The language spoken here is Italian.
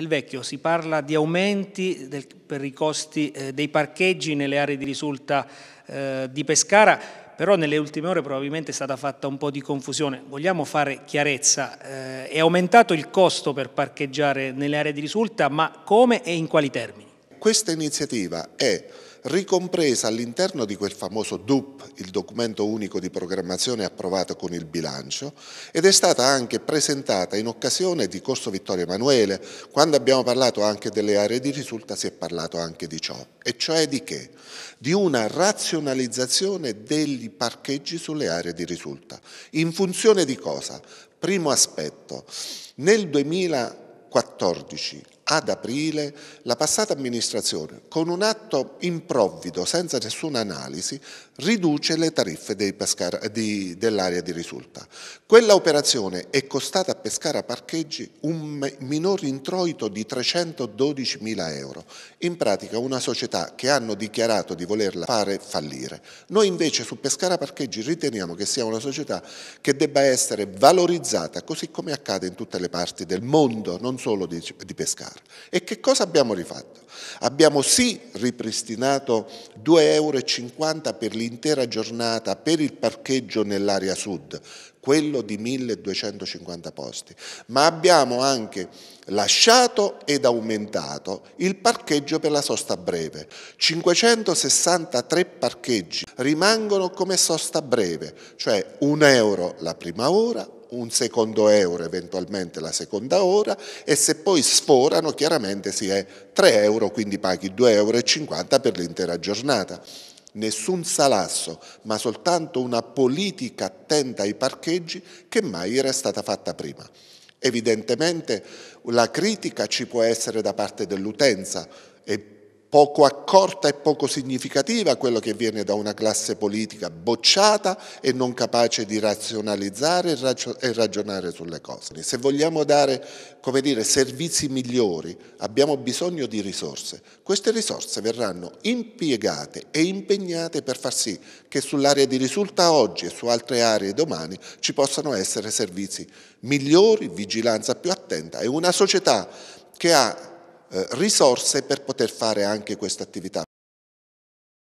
del vecchio, si parla di aumenti del, per i costi eh, dei parcheggi nelle aree di risulta eh, di Pescara, però nelle ultime ore probabilmente è stata fatta un po' di confusione. Vogliamo fare chiarezza, eh, è aumentato il costo per parcheggiare nelle aree di risulta, ma come e in quali termini? questa iniziativa è ricompresa all'interno di quel famoso DUP, il documento unico di programmazione approvato con il bilancio, ed è stata anche presentata in occasione di Corso Vittorio Emanuele, quando abbiamo parlato anche delle aree di risulta si è parlato anche di ciò, e cioè di che? Di una razionalizzazione degli parcheggi sulle aree di risulta. In funzione di cosa? Primo aspetto, nel 2014 ad aprile la passata amministrazione, con un atto improvvido, senza nessuna analisi, riduce le tariffe dell'area di risulta. Quella operazione è costata a Pescara Parcheggi un minor introito di 312 mila euro, in pratica una società che hanno dichiarato di volerla fare fallire. Noi invece su Pescara Parcheggi riteniamo che sia una società che debba essere valorizzata così come accade in tutte le parti del mondo, non solo di, di Pescara destra. E che cosa abbiamo rifatto? Abbiamo sì ripristinato 2,50 euro per l'intera giornata per il parcheggio nell'area sud, quello di 1250 posti, ma abbiamo anche lasciato ed aumentato il parcheggio per la sosta breve. 563 parcheggi rimangono come sosta breve, cioè 1 euro la prima ora, un secondo euro eventualmente la seconda ora e se poi sforano chiaramente si è 3 euro, quindi paghi 2,50 euro per l'intera giornata. Nessun salasso, ma soltanto una politica attenta ai parcheggi che mai era stata fatta prima. Evidentemente la critica ci può essere da parte dell'utenza e poco accorta e poco significativa quello che viene da una classe politica bocciata e non capace di razionalizzare e ragionare sulle cose. Se vogliamo dare dire, servizi migliori abbiamo bisogno di risorse. Queste risorse verranno impiegate e impegnate per far sì che sull'area di risulta oggi e su altre aree domani ci possano essere servizi migliori, vigilanza più attenta e una società che ha eh, risorse per poter fare anche questa attività.